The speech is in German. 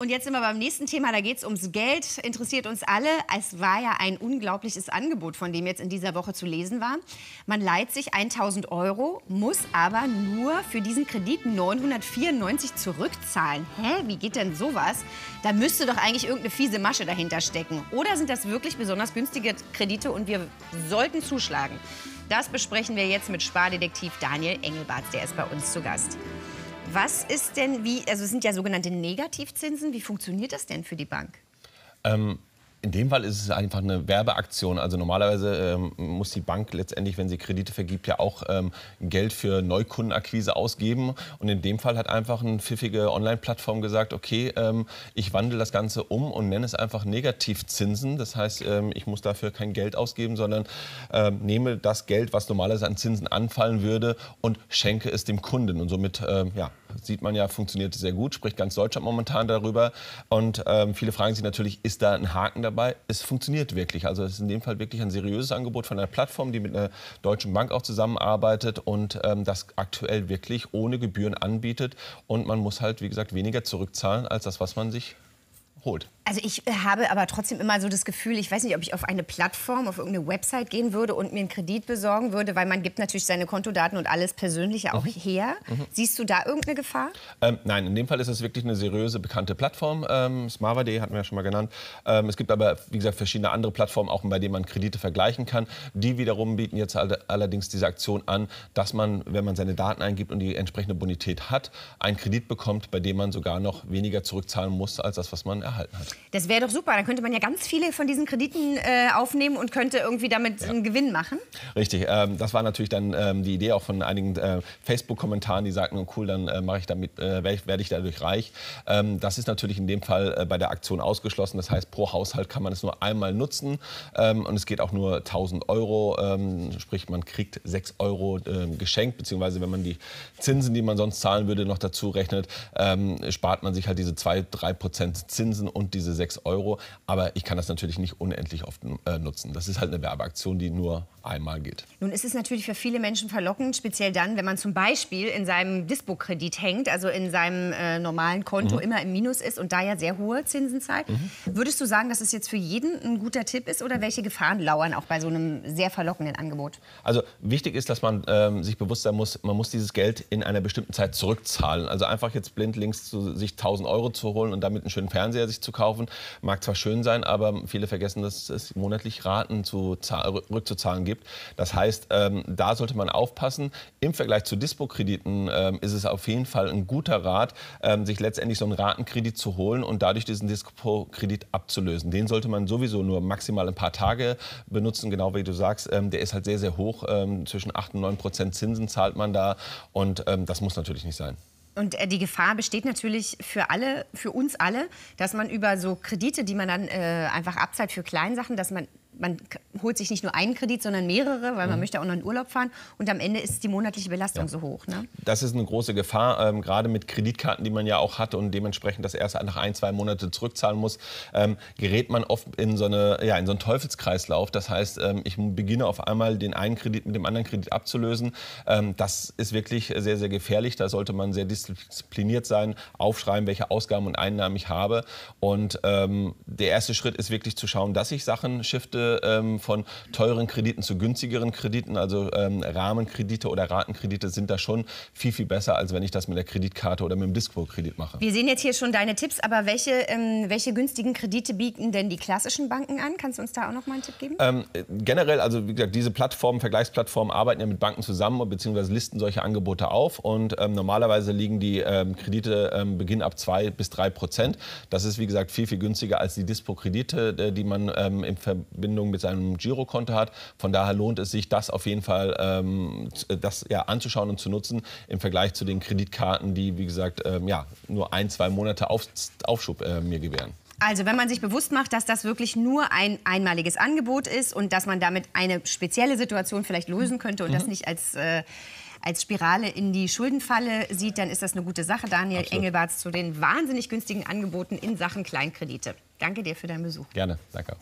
Und jetzt sind wir beim nächsten Thema, da geht es ums Geld, interessiert uns alle. Es war ja ein unglaubliches Angebot, von dem jetzt in dieser Woche zu lesen war. Man leiht sich 1000 Euro, muss aber nur für diesen Kredit 994 zurückzahlen. Hä, wie geht denn sowas? Da müsste doch eigentlich irgendeine fiese Masche dahinter stecken. Oder sind das wirklich besonders günstige Kredite und wir sollten zuschlagen? Das besprechen wir jetzt mit Spardetektiv Daniel Engelbarts, der ist bei uns zu Gast. Was ist denn, wie, also es sind ja sogenannte Negativzinsen, wie funktioniert das denn für die Bank? Ähm, in dem Fall ist es einfach eine Werbeaktion. Also normalerweise ähm, muss die Bank letztendlich, wenn sie Kredite vergibt, ja auch ähm, Geld für Neukundenakquise ausgeben. Und in dem Fall hat einfach eine pfiffige Online-Plattform gesagt, okay, ähm, ich wandle das Ganze um und nenne es einfach Negativzinsen. Das heißt, ähm, ich muss dafür kein Geld ausgeben, sondern ähm, nehme das Geld, was normalerweise an Zinsen anfallen würde und schenke es dem Kunden. Und somit, ähm, ja, sieht man ja, funktioniert sehr gut, spricht ganz Deutschland momentan darüber. Und viele fragen sich natürlich, ist da ein Haken da? dabei, es funktioniert wirklich. Also es ist in dem Fall wirklich ein seriöses Angebot von einer Plattform, die mit einer deutschen Bank auch zusammenarbeitet und ähm, das aktuell wirklich ohne Gebühren anbietet. Und man muss halt, wie gesagt, weniger zurückzahlen als das, was man sich holt. Also ich äh, habe aber trotzdem immer so das Gefühl, ich weiß nicht, ob ich auf eine Plattform, auf irgendeine Website gehen würde und mir einen Kredit besorgen würde, weil man gibt natürlich seine Kontodaten und alles Persönliche auch mhm. her. Mhm. Siehst du da irgendeine Gefahr? Ähm, nein, in dem Fall ist es wirklich eine seriöse, bekannte Plattform. Ähm, Smarva.de hatten wir ja schon mal genannt. Ähm, es gibt aber, wie gesagt, verschiedene andere Plattformen, auch bei denen man Kredite vergleichen kann. Die wiederum bieten jetzt allerdings diese Aktion an, dass man, wenn man seine Daten eingibt und die entsprechende Bonität hat, einen Kredit bekommt, bei dem man sogar noch weniger zurückzahlen muss, als das, was man erhalten hat. Das wäre doch super. Dann könnte man ja ganz viele von diesen Krediten äh, aufnehmen und könnte irgendwie damit ja. einen Gewinn machen. Richtig. Ähm, das war natürlich dann ähm, die Idee auch von einigen äh, Facebook-Kommentaren, die sagten, oh, cool, dann äh, mache ich damit, äh, werde ich dadurch reich. Ähm, das ist natürlich in dem Fall äh, bei der Aktion ausgeschlossen. Das heißt, pro Haushalt kann man es nur einmal nutzen ähm, und es geht auch nur 1000 Euro. Ähm, sprich, man kriegt 6 Euro ähm, geschenkt, beziehungsweise wenn man die Zinsen, die man sonst zahlen würde, noch dazu rechnet, spart man sich halt diese 2-3 Zinsen Zinsen und diese 6 Euro. Aber ich kann das natürlich nicht unendlich oft äh, nutzen. Das ist halt eine Werbeaktion, die nur einmal geht. Nun ist es natürlich für viele Menschen verlockend, speziell dann, wenn man zum Beispiel in seinem Dispo-Kredit hängt, also in seinem äh, normalen Konto mhm. immer im Minus ist und da ja sehr hohe Zinsen zahlt. Mhm. Würdest du sagen, dass es jetzt für jeden ein guter Tipp ist oder welche Gefahren lauern auch bei so einem sehr verlockenden Angebot? Also wichtig ist, dass man ähm, sich bewusst sein muss, man muss dieses Geld in einer bestimmten Zeit zurückzahlen. Also einfach jetzt links zu sich 1000 Euro zu holen und damit einen schönen Fernseher sich zu kaufen. Mag zwar schön sein, aber viele vergessen, dass es monatlich Raten zu rückzuzahlen gibt. Das heißt, ähm, da sollte man aufpassen. Im Vergleich zu Dispo-Krediten ähm, ist es auf jeden Fall ein guter Rat, ähm, sich letztendlich so einen Ratenkredit zu holen und dadurch diesen Dispo-Kredit abzulösen. Den sollte man sowieso nur maximal ein paar Tage benutzen, genau wie du sagst. Ähm, der ist halt sehr, sehr hoch. Ähm, zwischen 8 und 9 Prozent Zinsen zahlt man da und ähm, das muss natürlich nicht sein. Und äh, die Gefahr besteht natürlich für alle, für uns alle, dass man über so Kredite, die man dann äh, einfach abzahlt für Kleinsachen, dass man man holt sich nicht nur einen Kredit, sondern mehrere, weil man mhm. möchte auch noch in Urlaub fahren. Und am Ende ist die monatliche Belastung ja. so hoch. Ne? Das ist eine große Gefahr, ähm, gerade mit Kreditkarten, die man ja auch hat und dementsprechend das erst nach ein, zwei Monate zurückzahlen muss, ähm, gerät man oft in so, eine, ja, in so einen Teufelskreislauf. Das heißt, ähm, ich beginne auf einmal den einen Kredit mit dem anderen Kredit abzulösen. Ähm, das ist wirklich sehr, sehr gefährlich. Da sollte man sehr diszipliniert sein, aufschreiben, welche Ausgaben und Einnahmen ich habe. Und ähm, der erste Schritt ist wirklich zu schauen, dass ich Sachen shifte, ähm, von teuren Krediten zu günstigeren Krediten, also ähm, Rahmenkredite oder Ratenkredite sind da schon viel, viel besser, als wenn ich das mit der Kreditkarte oder mit dem Dispo-Kredit mache. Wir sehen jetzt hier schon deine Tipps, aber welche, ähm, welche günstigen Kredite bieten denn die klassischen Banken an? Kannst du uns da auch noch mal einen Tipp geben? Ähm, äh, generell, also wie gesagt, diese Plattformen, Vergleichsplattformen arbeiten ja mit Banken zusammen bzw. listen solche Angebote auf und ähm, normalerweise liegen die ähm, Kredite beginnen ab 2 bis 3 Prozent. Das ist wie gesagt viel, viel günstiger als die Dispo-Kredite, äh, die man in Verbindung Verbindung mit seinem Girokonto hat. Von daher lohnt es sich, das auf jeden Fall ähm, äh, das, ja, anzuschauen und zu nutzen im Vergleich zu den Kreditkarten, die, wie gesagt, ähm, ja, nur ein, zwei Monate auf, Aufschub äh, mir gewähren. Also wenn man sich bewusst macht, dass das wirklich nur ein einmaliges Angebot ist und dass man damit eine spezielle Situation vielleicht lösen mhm. könnte und mhm. das nicht als... Äh, als Spirale in die Schuldenfalle sieht, dann ist das eine gute Sache. Daniel Absolut. Engelbarts zu den wahnsinnig günstigen Angeboten in Sachen Kleinkredite. Danke dir für deinen Besuch. Gerne, danke.